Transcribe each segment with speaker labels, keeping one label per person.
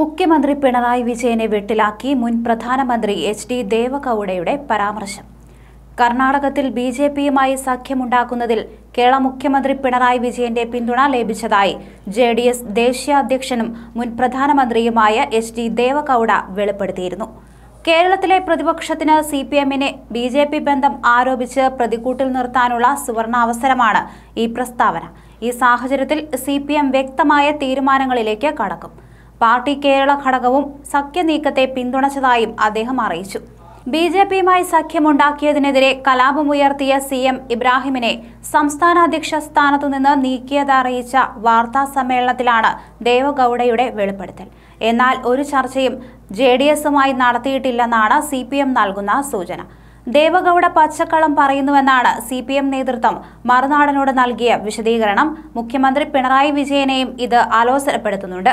Speaker 1: മുഖ്യമന്ത്രി പിണറായി വിജയനെ വെട്ടിലാക്കി മുൻ പ്രധാനമന്ത്രി എച്ച് ഡി ദേവഗൌഡയുടെ പരാമർശം കർണാടകത്തിൽ ബി ജെ പിയുമായി സഖ്യമുണ്ടാക്കുന്നതിൽ കേരള മുഖ്യമന്ത്രി പിണറായി വിജയന്റെ പിന്തുണ ലഭിച്ചതായി ജെ ഡി എസ് ദേശീയ അധ്യക്ഷനും മുൻ പ്രധാനമന്ത്രിയുമായ എച്ച് ഡി ദേവഗൌഡ വെളിപ്പെടുത്തിയിരുന്നു കേരളത്തിലെ പ്രതിപക്ഷത്തിന് സി പി എമ്മിനെ ബി ജെ പി ബന്ധം ആരോപിച്ച് പ്രതികൂട്ടിൽ നിർത്താനുള്ള സുവർണാവസരമാണ് ഈ പ്രസ്താവന ഈ സാഹചര്യത്തിൽ സി പി എം വ്യക്തമായ തീരുമാനങ്ങളിലേക്ക് കടക്കും പാർട്ടി കേരള ഘടകവും സഖ്യനീക്കത്തെ പിന്തുണച്ചതായും അദ്ദേഹം അറിയിച്ചു ബി ജെ പിയുമായി സഖ്യമുണ്ടാക്കിയതിനെതിരെ കലാപമുയർത്തിയ സി എം ഇബ്രാഹിമിനെ സംസ്ഥാന അധ്യക്ഷ നിന്ന് നീക്കിയതറിയിച്ച വാർത്താ സമ്മേളനത്തിലാണ് ദേവഗൌഡയുടെ വെളിപ്പെടുത്തൽ എന്നാൽ ഒരു ചർച്ചയും J D എസുമായി നടത്തിയിട്ടില്ലെന്നാണ് C P M നൽകുന്ന സൂചന ദേവഗൌഡ പച്ചക്കളം പറയുന്നുവെന്നാണ് സി പി എം നേതൃത്വം മറുനാടനോട് നൽകിയ വിശദീകരണം മുഖ്യമന്ത്രി പിണറായി വിജയനെയും ഇത് ആലോചനപ്പെടുത്തുന്നുണ്ട്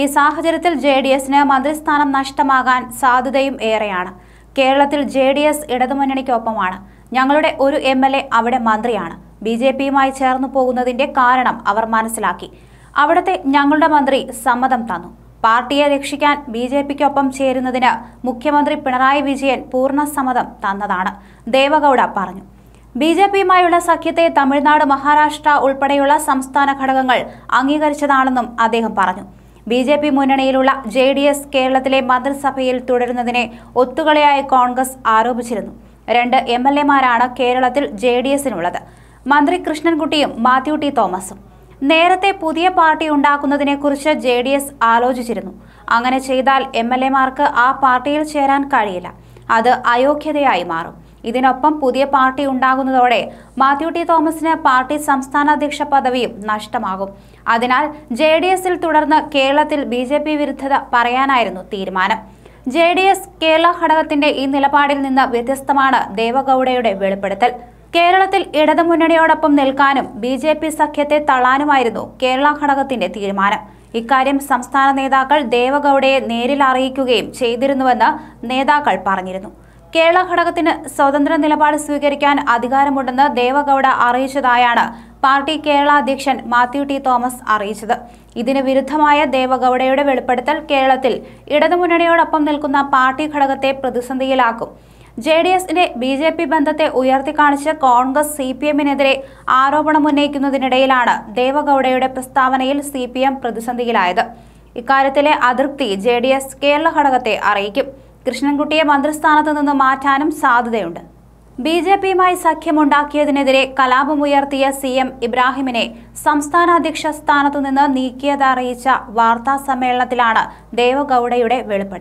Speaker 1: ഈ സാഹചര്യത്തിൽ ജെ ഡി എസിന് മന്ത്രിസ്ഥാനം നഷ്ടമാകാൻ സാധ്യതയും ഏറെയാണ് കേരളത്തിൽ ജെ ഡി എസ് ഇടതുമുന്നണിക്കൊപ്പമാണ് ഞങ്ങളുടെ ഒരു എം എൽ എ അവിടെ മന്ത്രിയാണ് ബി ജെ പിയുമായി ചേർന്നു പോകുന്നതിന്റെ കാരണം അവർ മനസ്സിലാക്കി അവിടുത്തെ ഞങ്ങളുടെ മന്ത്രി സമ്മതം തന്നു പാർട്ടിയെ രക്ഷിക്കാൻ ബി ജെ പിക്കൊപ്പം ചേരുന്നതിന് മുഖ്യമന്ത്രി പിണറായി വിജയൻ പൂർണ്ണ സമ്മതം തന്നതാണ് ദേവഗൌഡ പറഞ്ഞു ബി ജെ പിയുമായുള്ള സഖ്യത്തെ തമിഴ്നാട് മഹാരാഷ്ട്ര ഉൾപ്പെടെയുള്ള സംസ്ഥാന ഘടകങ്ങൾ അംഗീകരിച്ചതാണെന്നും അദ്ദേഹം പറഞ്ഞു ബി ജെ പി മുന്നണിയിലുള്ള ജെ ഡി എസ് കേരളത്തിലെ മന്ത്രിസഭയിൽ തുടരുന്നതിനെ ഒത്തുകളിയായി കോൺഗ്രസ് ആരോപിച്ചിരുന്നു രണ്ട് എം എൽ എമാരാണ് കേരളത്തിൽ ജെ ഡി എസിനുള്ളത് മന്ത്രി കൃഷ്ണൻകുട്ടിയും മാത്യു ടി തോമസും നേരത്തെ പുതിയ പാർട്ടി ഉണ്ടാക്കുന്നതിനെക്കുറിച്ച് ജെ ഡി എസ് ആലോചിച്ചിരുന്നു അങ്ങനെ ചെയ്താൽ എം എൽ എമാർക്ക് ആ പാർട്ടിയിൽ ചേരാൻ കഴിയില്ല അത് അയോഗ്യതയായി മാറും ഇതിനൊപ്പം പുതിയ പാർട്ടി ഉണ്ടാകുന്നതോടെ മാത്യു ടി തോമസിന് പാർട്ടി സംസ്ഥാന അധ്യക്ഷ പദവിയും നഷ്ടമാകും അതിനാൽ ജെ ഡി എസിൽ തുടർന്ന് കേരളത്തിൽ ബി ജെ പി വിരുദ്ധത പറയാനായിരുന്നു തീരുമാനം ജെ ഡി എസ് കേരള ഘടകത്തിന്റെ ഈ നിലപാടിൽ നിന്ന് വ്യത്യസ്തമാണ് ദേവഗൌഡയുടെ വെളിപ്പെടുത്തൽ കേരളത്തിൽ ഇടതുമുന്നണിയോടൊപ്പം നിൽക്കാനും ബി ജെ പി സഖ്യത്തെ തള്ളാനുമായിരുന്നു കേരള ഘടകത്തിന്റെ തീരുമാനം ഇക്കാര്യം സംസ്ഥാന നേതാക്കൾ ദേവഗൌഡയെ നേരിൽ അറിയിക്കുകയും ചെയ്തിരുന്നുവെന്ന് നേതാക്കൾ പറഞ്ഞിരുന്നു കേരള ഘടകത്തിന് സ്വതന്ത്ര നിലപാട് സ്വീകരിക്കാൻ അധികാരമുണ്ടെന്ന് ദേവഗൌഡ അറിയിച്ചതായാണ് പാർട്ടി കേരള അധ്യക്ഷൻ മാത്യു ടി തോമസ് അറിയിച്ചത് ഇതിന് വിരുദ്ധമായ ദേവഗൌഡയുടെ വെളിപ്പെടുത്തൽ കേരളത്തിൽ ഇടതുമുന്നണിയോടൊപ്പം നിൽക്കുന്ന പാർട്ടി ഘടകത്തെ പ്രതിസന്ധിയിലാക്കും ജെ ഡി എസിന്റെ ബി ജെ പി ബന്ധത്തെ ഉയർത്തിക്കാണിച്ച് കോൺഗ്രസ് സി പി എമ്മിനെതിരെ ആരോപണം ഉന്നയിക്കുന്നതിനിടയിലാണ് ദേവഗൌഡയുടെ പ്രസ്താവനയിൽ സി പി എം പ്രതിസന്ധിയിലായത് ഇക്കാര്യത്തിലെ അതൃപ്തി ജെ ഡി എസ് കേരള ഘടകത്തെ അറിയിക്കും കൃഷ്ണൻകുട്ടിയെ മന്ത്രിസ്ഥാനത്ത് നിന്ന് മാറ്റാനും സാധ്യതയുണ്ട് ബി ജെ പിയുമായി സഖ്യമുണ്ടാക്കിയതിനെതിരെ കലാപമുയർത്തിയ സി എം ഇബ്രാഹിമിനെ സംസ്ഥാന അധ്യക്ഷ സ്ഥാനത്തുനിന്ന് നീക്കിയതറിയിച്ച വാർത്താസമ്മേളനത്തിലാണ് ദേവഗൌഡയുടെ വെളിപ്പെടുത്തൽ